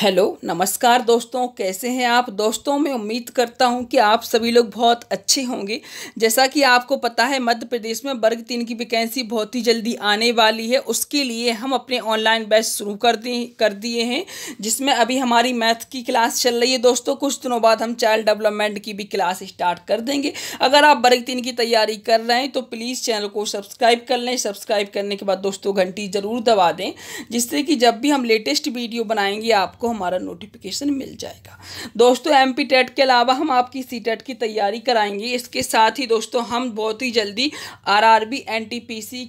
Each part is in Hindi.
हेलो नमस्कार दोस्तों कैसे हैं आप दोस्तों मैं उम्मीद करता हूं कि आप सभी लोग बहुत अच्छे होंगे जैसा कि आपको पता है मध्य प्रदेश में वर्ग तीन की वैकेंसी बहुत ही जल्दी आने वाली है उसके लिए हम अपने ऑनलाइन बैच शुरू कर दिए कर दिए हैं जिसमें अभी हमारी मैथ की क्लास चल रही है दोस्तों कुछ दिनों बाद हम चाइल्ड डेवलपमेंट की भी क्लास स्टार्ट कर देंगे अगर आप वर्ग तीन की तैयारी कर रहे हैं तो प्लीज़ चैनल को सब्सक्राइब कर लें सब्सक्राइब करने के बाद दोस्तों घंटी ज़रूर दबा दें जिससे कि जब भी हम लेटेस्ट वीडियो बनाएंगे आपको आपको हमारा नोटिफिकेशन मिल जाएगा दोस्तों एम पी टेट के अलावा हम आपकी सी टेट की तैयारी कराएंगे इसके साथ ही दोस्तों हम बहुत ही जल्दी आर आर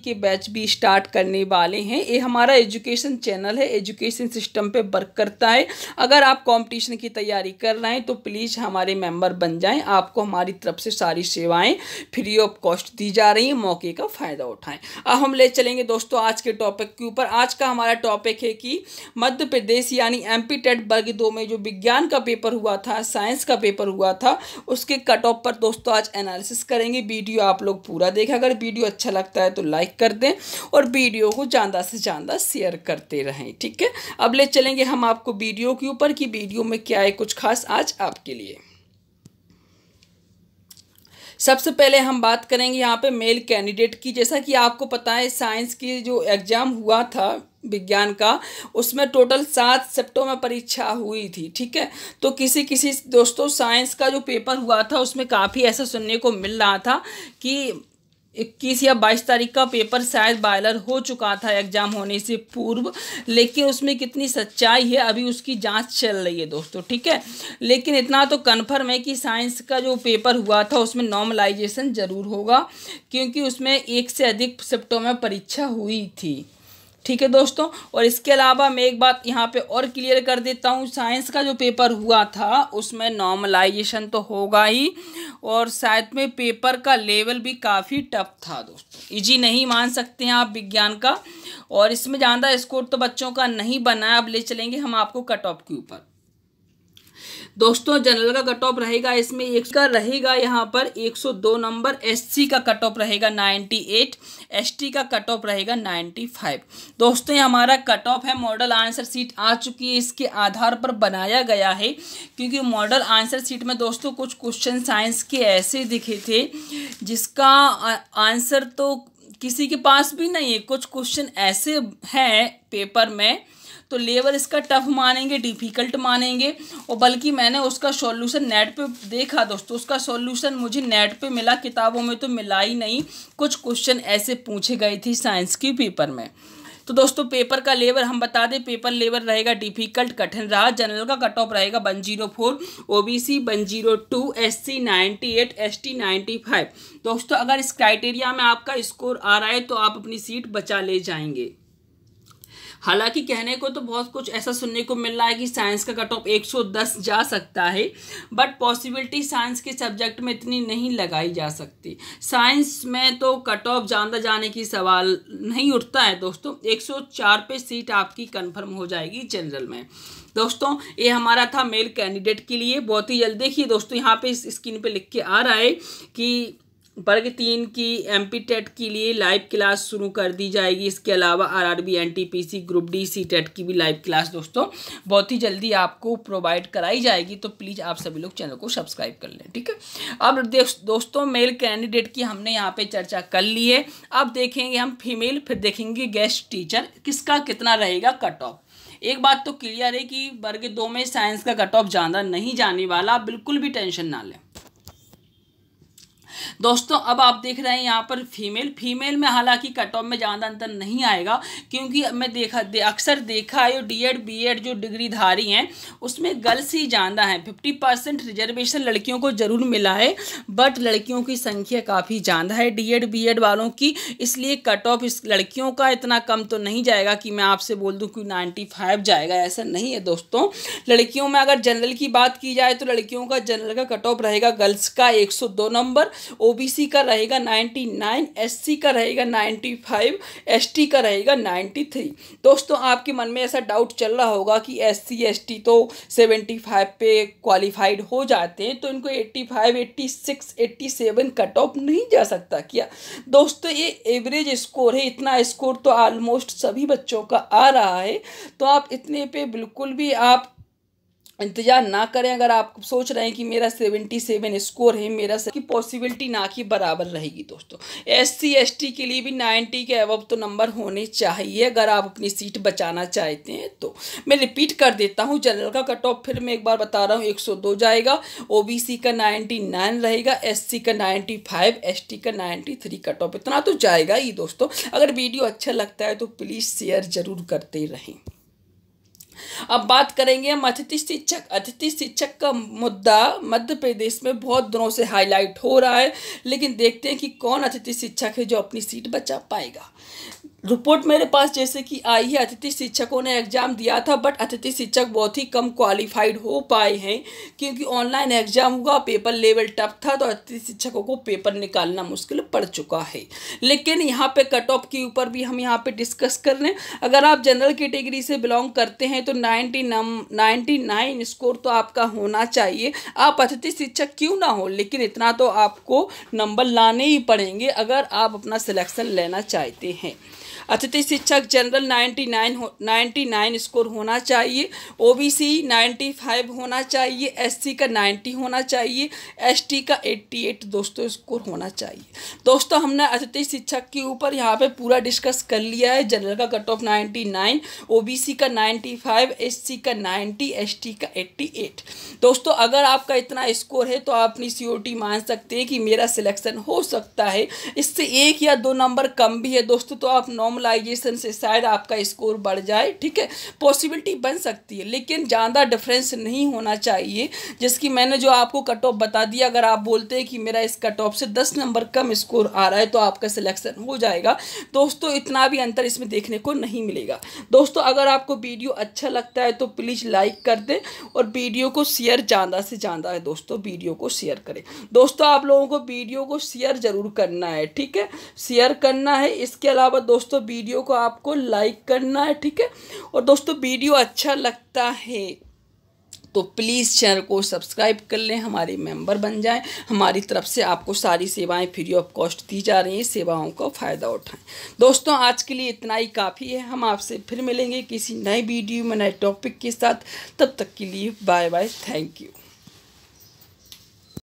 के बैच भी स्टार्ट करने वाले हैं ये हमारा एजुकेशन चैनल है एजुकेशन सिस्टम पर वर्क करता है अगर आप कॉम्पिटिशन की तैयारी कर रहे हैं तो प्लीज़ हमारे मेंबर बन जाएं आपको हमारी तरफ से सारी सेवाएं फ्री ऑफ कॉस्ट दी जा रही हैं मौके का फ़ायदा उठाएं अब हम ले चलेंगे दोस्तों आज के टॉपिक के ऊपर आज का हमारा टॉपिक है कि मध्य प्रदेश यानी एम पी टेट वर्ग दो में जो विज्ञान का पेपर हुआ था साइंस का पेपर हुआ था उसके कट ऑफ पर दोस्तों आज एनालिसिस करेंगे वीडियो आप लोग पूरा देखें अगर वीडियो अच्छा लगता है तो लाइक कर दें और वीडियो को ज़्यादा से ज़्यादा शेयर करते रहें ठीक है अब ले चलेंगे हम आपको वीडियो के ऊपर कि वीडियो में क्या है कुछ खास आज आपके लिए सबसे पहले हम बात करेंगे यहाँ पे मेल कैंडिडेट की जैसा कि आपको पता है साइंस की जो एग्ज़ाम हुआ था विज्ञान का उसमें टोटल सात सेप्टों में परीक्षा हुई थी ठीक है तो किसी किसी दोस्तों साइंस का जो पेपर हुआ था उसमें काफ़ी ऐसा सुनने को मिल रहा था कि इक्कीस या बाईस तारीख का पेपर शायद बायलर हो चुका था एग्ज़ाम होने से पूर्व लेकिन उसमें कितनी सच्चाई है अभी उसकी जांच चल रही है दोस्तों ठीक है लेकिन इतना तो कन्फर्म है कि साइंस का जो पेपर हुआ था उसमें नॉर्मलाइजेशन ज़रूर होगा क्योंकि उसमें एक से अधिक सेप्टों में परीक्षा हुई थी ठीक है दोस्तों और इसके अलावा मैं एक बात यहाँ पे और क्लियर कर देता हूँ साइंस का जो पेपर हुआ था उसमें नॉर्मलाइजेशन तो होगा ही और शायद में पेपर का लेवल भी काफ़ी टफ था दोस्तों इजी नहीं मान सकते हैं आप विज्ञान का और इसमें ज़्यादा स्कोर तो बच्चों का नहीं बना अब ले चलेंगे हम आपको कट ऑफ के ऊपर दोस्तों जनरल का कट ऑफ रहेगा इसमें एक का रहेगा यहाँ पर 102 नंबर एससी का कट ऑफ रहेगा 98 एसटी का कट ऑफ रहेगा 95 दोस्तों ये हमारा कट ऑफ है मॉडल आंसर सीट आ चुकी है इसके आधार पर बनाया गया है क्योंकि मॉडल आंसर सीट में दोस्तों कुछ क्वेश्चन साइंस के ऐसे दिखे थे जिसका आंसर तो किसी के पास भी नहीं है कुछ क्वेश्चन ऐसे हैं पेपर में तो लेबर इसका टफ मानेंगे डिफ़िकल्ट मानेंगे और बल्कि मैंने उसका सॉल्यूशन नेट पे देखा दोस्तों उसका सॉल्यूशन मुझे नेट पे मिला किताबों में तो मिला ही नहीं कुछ क्वेश्चन ऐसे पूछे गए थे साइंस के पेपर में तो दोस्तों पेपर का लेवल हम बता दें पेपर लेवल रहेगा डिफिकल्ट कठिन रहा जनरल का कट ऑफ रहेगा one zero four O B C one zero two S C ninety eight S T ninety five दोस्तों अगर इस क्राइटेरिया में आपका स्कोर आ रहा है तो आप अपनी सीट बचा ले जाएंगे हालांकि कहने को तो बहुत कुछ ऐसा सुनने को मिल रहा है कि साइंस का कट ऑफ दस जा सकता है बट पॉसिबिलिटी साइंस के सब्जेक्ट में इतनी नहीं लगाई जा सकती साइंस में तो कट ऑफ ज़्यादा जाने की सवाल नहीं उठता है दोस्तों चार पे सीट आपकी कन्फर्म हो जाएगी जनरल में दोस्तों ये हमारा था मेल कैंडिडेट के लिए बहुत ही जल्दी देखिए दोस्तों यहाँ पे इस स्क्रीन पे लिख के आ रहा है कि वर्ग तीन की एम पी टेट के लिए लाइव क्लास शुरू कर दी जाएगी इसके अलावा R R B N T P C group D C TET की भी लाइव क्लास दोस्तों बहुत ही जल्दी आपको प्रोवाइड कराई जाएगी तो प्लीज़ आप सभी लोग चैनल को सब्सक्राइब कर लें ठीक है अब दोस्तों मेल कैंडिडेट की हमने यहाँ पे चर्चा कर ली है अब देखेंगे हम फीमेल फिर देखेंगे गेस्ट टीचर किसका कितना रहेगा कट ऑफ एक बात तो क्लियर है कि वर्ग दो में साइंस का कट ऑफ ज़्यादा नहीं जाने वाला बिल्कुल भी टेंशन ना लें दोस्तों अब आप देख रहे हैं यहाँ पर फीमेल फीमेल में हालांकि कट ऑफ में ज़्यादा अंतर नहीं आएगा क्योंकि मैं देखा दे, अक्सर देखा है डी एड बी एड जो डिग्रीधारी हैं उसमें गर्ल्स ही ज़्यादा हैं फिफ्टी परसेंट रिजर्वेशन लड़कियों को ज़रूर मिला है बट लड़कियों की संख्या काफ़ी ज़्यादा है डी एड बी एड वालों की इसलिए कट ऑफ इस लड़कियों का इतना कम तो नहीं जाएगा कि मैं आपसे बोल दूँ कि नाइन्टी फाइव जाएगा ऐसा नहीं है दोस्तों लड़कियों में अगर जनरल की बात की जाए तो लड़कियों का जनरल का कट ऑफ रहेगा गर्ल्स का एक सौ दो नंबर ओ का रहेगा नाइन्टी नाइन एससी का रहेगा नाइन्टी फाइव एस का रहेगा नाइन्टी थ्री दोस्तों आपके मन में ऐसा डाउट चल रहा होगा कि एस एस टी तो सेवेंटी फाइव पे क्वालिफाइड हो जाते हैं तो इनको eighty five eighty six eighty seven cut off नहीं जा सकता क्या दोस्तों ये एवरेज स्कोर है इतना स्कोर तो ऑलमोस्ट सभी बच्चों का आ रहा है तो आप इतने पे बिल्कुल भी आप इंतजार ना करें अगर आप सोच रहे हैं कि मेरा सेवेंटी सेवन स्कोर है मेरा की पॉसिबिलिटी ना कि बराबर रहेगी दोस्तों एस सी एस टी के लिए भी नाइन्टी के अब तो नंबर होने चाहिए अगर आप अपनी सीट बचाना चाहते हैं तो मैं रिपीट कर देता हूँ जनरल का कट ऑफ फिर मैं एक बार बता रहा हूँ एक सौ दो जाएगा ओ बी सी का नाइन्टी नाइन रहेगा एस सी का नाइन्टी फाइव एस टी का नाइन्टी थ्री कट ऑफ इतना तो जाएगा ही दोस्तों अगर वीडियो अच्छा लगता है तो प्लीज़ शेयर ज़रूर करते रहें अब बात करेंगे हम अतिथि शिक्षक अतिथि शिक्षक का मुद्दा मध्य प्रदेश में बहुत दिनों से हाईलाइट हो रहा है लेकिन देखते हैं कि कौन अतिथि शिक्षक है जो अपनी सीट बचा पाएगा रिपोर्ट मेरे पास जैसे कि आई है अतिथि शिक्षकों ने एग्ज़ाम दिया था बट अतिथि शिक्षक बहुत ही कम क्वालिफाइड हो पाए हैं क्योंकि ऑनलाइन एग्ज़ाम हुआ पेपर लेवल टफ था तो अतिथि शिक्षकों को पेपर निकालना मुश्किल पड़ चुका है लेकिन यहाँ पे कट ऑफ के ऊपर भी हम यहाँ पे डिस्कस कर रहे हैं अगर आप जनरल कैटेगरी से बिलोंग करते हैं तो नाइन्टी नाइन्टी नाइन स्कोर तो आपका होना चाहिए आप अतिथि शिक्षक क्यों ना हो लेकिन इतना तो आपको नंबर लाने ही पड़ेंगे अगर आप अपना सिलेक्शन लेना चाहते हैं अतिथि शिक्षक जनरल 99 हो 99 स्कोर होना चाहिए ओबीसी 95 होना चाहिए एससी का 90 होना चाहिए एसटी का 88 दोस्तों स्कोर होना चाहिए दोस्तों हमने अतिथि अच्छा, तो शिक्षक के ऊपर यहाँ पे पूरा डिस्कस कर लिया है जनरल का कट ऑफ बी ओबीसी का 95 सी का 90 एसटी का 88 दोस्तों अगर आपका इतना स्कोर है तो आप अपनी सी मान सकते हैं कि मेरा सिलेक्शन हो सकता है इससे एक या दो नंबर कम भी है दोस्तों तो आप नॉर्मलाइजेशन से शायद आपका स्कोर बढ़ जाए ठीक है पॉसिबिलिटी बन सकती है लेकिन ज़्यादा डिफरेंस नहीं होना चाहिए जिसकी मैंने जो आपको कट ऑफ बता दिया अगर आप बोलते हैं कि मेरा इस कट ऑफ से दस नंबर कम स्कोर आ रहा है तो आपका सिलेक्शन हो जाएगा दोस्तों इतना भी अंतर इसमें देखने को नहीं मिलेगा दोस्तों अगर आपको वीडियो अच्छा लगता है तो प्लीज़ लाइक कर दें और वीडियो को शेयर ज़्यादा से ज़्यादा है दोस्तों वीडियो को शेयर करें दोस्तों आप लोगों को वीडियो को शेयर ज़रूर करना है ठीक है शेयर करना है इसके अलावा दोस्तों दोस्तों वीडियो को आपको लाइक करना है ठीक है और दोस्तों वीडियो अच्छा लगता है तो प्लीज़ चैनल को सब्सक्राइब कर लें हमारे मेंबर बन जाएं हमारी तरफ से आपको सारी सेवाएं फ्री ऑफ कॉस्ट दी जा रही हैं सेवाओं का फ़ायदा उठाएं दोस्तों आज के लिए इतना ही काफ़ी है हम आपसे फिर मिलेंगे किसी नए वीडियो में नए टॉपिक के साथ तब तक के लिए बाय बाय थैंक यू